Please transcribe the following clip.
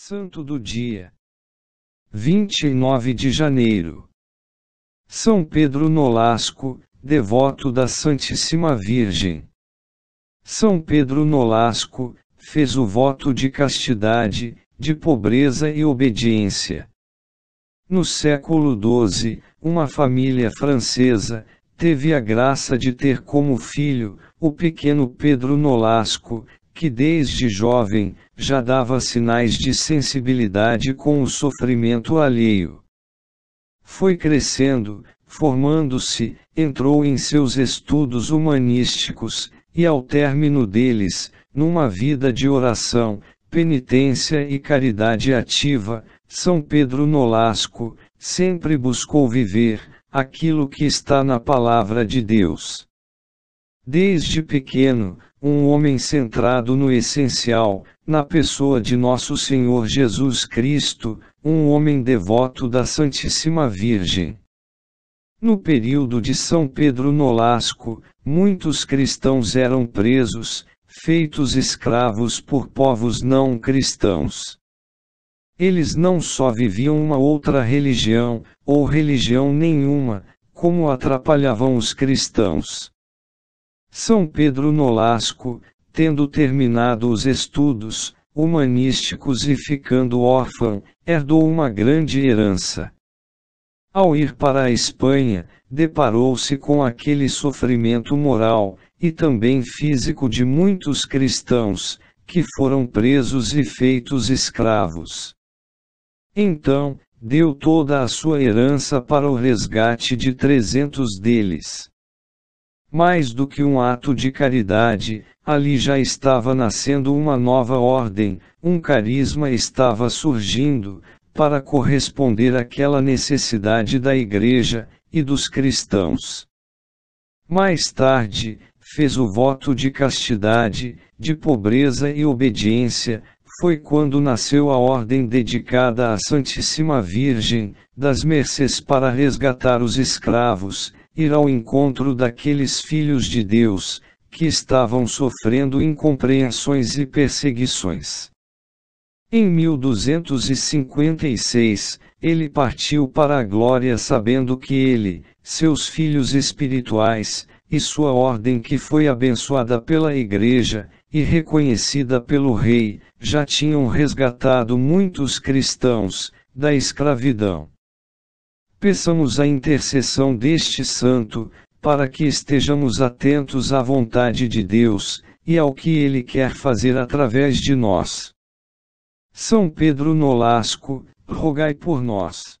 Santo do dia. 29 de janeiro. São Pedro Nolasco, devoto da Santíssima Virgem. São Pedro Nolasco fez o voto de castidade, de pobreza e obediência. No século XII, uma família francesa teve a graça de ter como filho o pequeno Pedro Nolasco, que desde jovem já dava sinais de sensibilidade com o sofrimento alheio. Foi crescendo, formando-se, entrou em seus estudos humanísticos, e ao término deles, numa vida de oração, penitência e caridade ativa, São Pedro Nolasco, sempre buscou viver aquilo que está na palavra de Deus. Desde pequeno, um homem centrado no essencial, na pessoa de nosso Senhor Jesus Cristo, um homem devoto da Santíssima Virgem. No período de São Pedro Nolasco, muitos cristãos eram presos, feitos escravos por povos não cristãos. Eles não só viviam uma outra religião, ou religião nenhuma, como atrapalhavam os cristãos. São Pedro Nolasco, tendo terminado os estudos humanísticos e ficando órfão, herdou uma grande herança. Ao ir para a Espanha, deparou-se com aquele sofrimento moral e também físico de muitos cristãos, que foram presos e feitos escravos. Então, deu toda a sua herança para o resgate de trezentos deles. Mais do que um ato de caridade, ali já estava nascendo uma nova ordem, um carisma estava surgindo, para corresponder àquela necessidade da Igreja e dos cristãos. Mais tarde, fez o voto de castidade, de pobreza e obediência, foi quando nasceu a ordem dedicada à Santíssima Virgem, das Mercês para resgatar os escravos, ir ao encontro daqueles filhos de Deus, que estavam sofrendo incompreensões e perseguições. Em 1256, ele partiu para a glória sabendo que ele, seus filhos espirituais, e sua ordem que foi abençoada pela Igreja, e reconhecida pelo Rei, já tinham resgatado muitos cristãos, da escravidão peçamos a intercessão deste santo, para que estejamos atentos à vontade de Deus e ao que ele quer fazer através de nós. São Pedro Nolasco, rogai por nós.